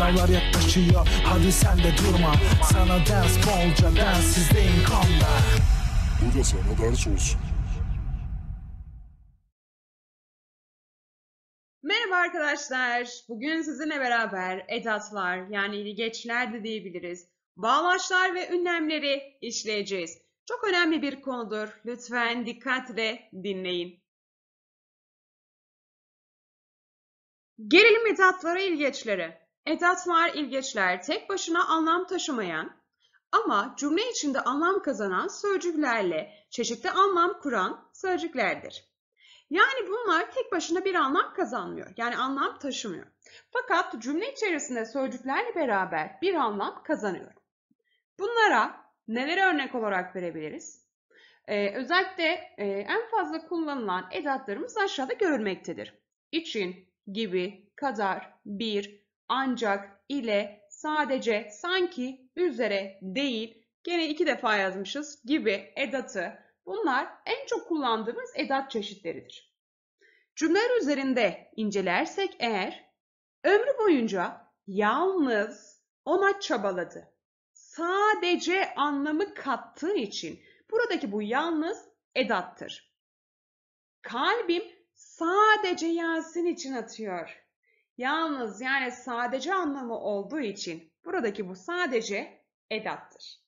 Sınavlar yaklaşıyor hadi sen de durma Sana ders bolca densizdeyim kanla Bu da sana ders olsun Merhaba arkadaşlar. Bugün sizinle beraber edatlar yani ilgeçler de diyebiliriz. Bağlaçlar ve ünlemleri işleyeceğiz. Çok önemli bir konudur. Lütfen dikkatle dinleyin. Gerilim edatlara ilgeçleri. Edatlar, ilgeçler tek başına anlam taşımayan ama cümle içinde anlam kazanan sözcüklerle çeşitli anlam kuran sözcüklerdir. Yani bunlar tek başına bir anlam kazanmıyor. Yani anlam taşımıyor. Fakat cümle içerisinde sözcüklerle beraber bir anlam kazanıyor. Bunlara neleri örnek olarak verebiliriz? Ee, özellikle e, en fazla kullanılan edatlarımız aşağıda görülmektedir. İçin, gibi, kadar, bir, ancak, ile, sadece, sanki, üzere, değil, gene iki defa yazmışız gibi edatı. Bunlar en çok kullandığımız edat çeşitleridir. Cümleler üzerinde incelersek eğer, ömrü boyunca yalnız ona çabaladı. Sadece anlamı kattığı için buradaki bu yalnız edattır. Kalbim sadece Yasin için atıyor. Yalnız yani sadece anlamı olduğu için buradaki bu sadece edattır.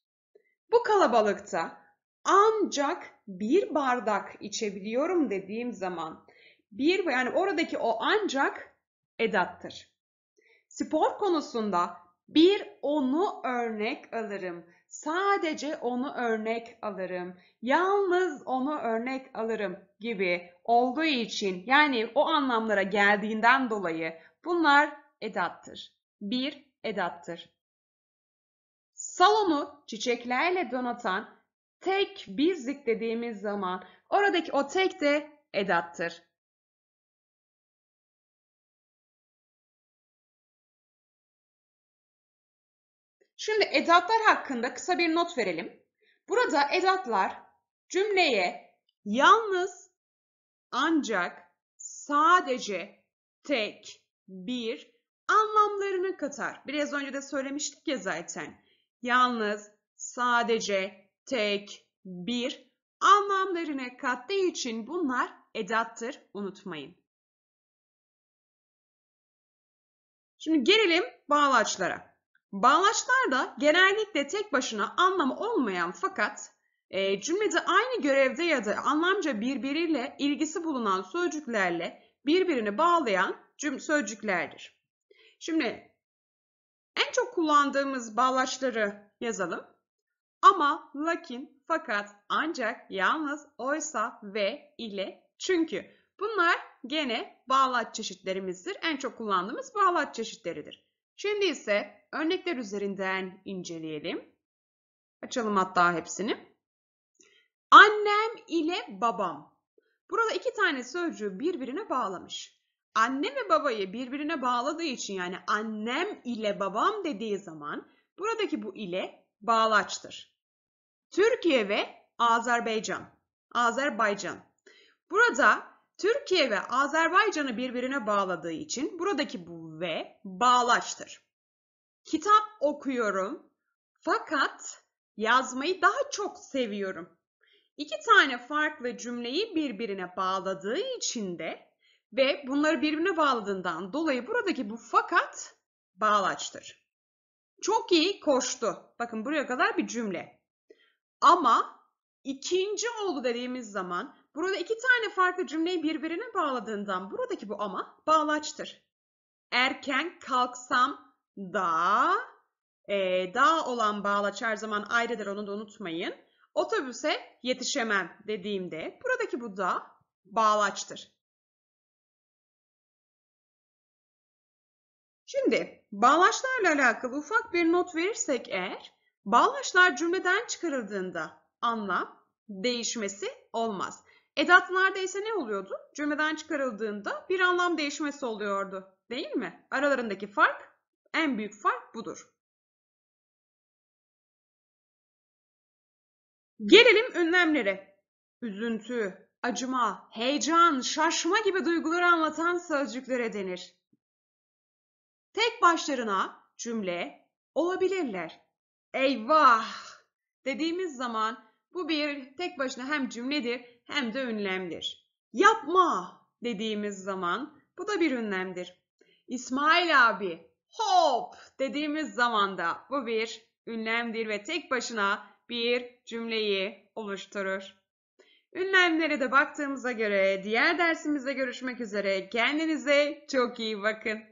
Bu kalabalıkta ancak bir bardak içebiliyorum dediğim zaman bir yani oradaki o ancak edattır. Spor konusunda bir onu örnek alırım. Sadece onu örnek alırım. Yalnız onu örnek alırım gibi olduğu için yani o anlamlara geldiğinden dolayı Bunlar edattır. Bir edattır. Salonu çiçeklerle donatan tek bizlik dediğimiz zaman oradaki o tek de edattır. Şimdi edatlar hakkında kısa bir not verelim. Burada edatlar cümleye yalnız, ancak, sadece, tek, bir anlamlarını katar. Biraz önce de söylemiştik ya zaten. Yalnız, sadece, tek, bir anlamlarını kattığı için bunlar edattır unutmayın. Şimdi gelelim bağlaçlara. Bağlaçlar da genellikle tek başına anlamı olmayan fakat e, cümlede aynı görevde ya da anlamca birbiriyle ilgisi bulunan sözcüklerle birbirini bağlayan cüm sözcüklerdir. Şimdi en çok kullandığımız bağlaçları yazalım. Ama, lakin, fakat, ancak, yalnız, oysa, ve, ile, çünkü. Bunlar gene bağlaç çeşitlerimizdir. En çok kullandığımız bağlaç çeşitleridir. Şimdi ise örnekler üzerinden inceleyelim. Açalım hatta hepsini. Annem ile babam. Burada iki tane sözcüğü birbirine bağlamış. Anne ve babayı birbirine bağladığı için yani annem ile babam dediği zaman buradaki bu ile bağlaçtır. Türkiye ve Azerbaycan. Azerbaycan. Burada Türkiye ve Azerbaycan'ı birbirine bağladığı için buradaki bu ve bağlaçtır. Kitap okuyorum fakat yazmayı daha çok seviyorum. İki tane farklı cümleyi birbirine bağladığı için de ve bunları birbirine bağladığından dolayı buradaki bu fakat bağlaçtır. Çok iyi koştu. Bakın buraya kadar bir cümle. Ama ikinci oldu dediğimiz zaman burada iki tane farklı cümleyi birbirine bağladığından buradaki bu ama bağlaçtır. Erken kalksam da e, da olan bağlaç her zaman ayrıdır onu da unutmayın. Otobüse yetişemem dediğimde buradaki bu da bağlaçtır. Şimdi bağlaçlarla alakalı ufak bir not verirsek eğer bağlaçlar cümleden çıkarıldığında anlam değişmesi olmaz. Edatlarda ise ne oluyordu? Cümleden çıkarıldığında bir anlam değişmesi oluyordu değil mi? Aralarındaki fark en büyük fark budur. Gelelim ünlemlere. Üzüntü, acıma, heyecan, şaşma gibi duyguları anlatan sözcüklere denir. Tek başlarına cümle olabilirler. Eyvah dediğimiz zaman bu bir tek başına hem cümledir hem de ünlemdir. Yapma dediğimiz zaman bu da bir ünlemdir. İsmail abi hop dediğimiz zaman da bu bir ünlemdir ve tek başına bir cümleyi oluşturur. Ünlemlere de baktığımıza göre diğer dersimizde görüşmek üzere. Kendinize çok iyi bakın.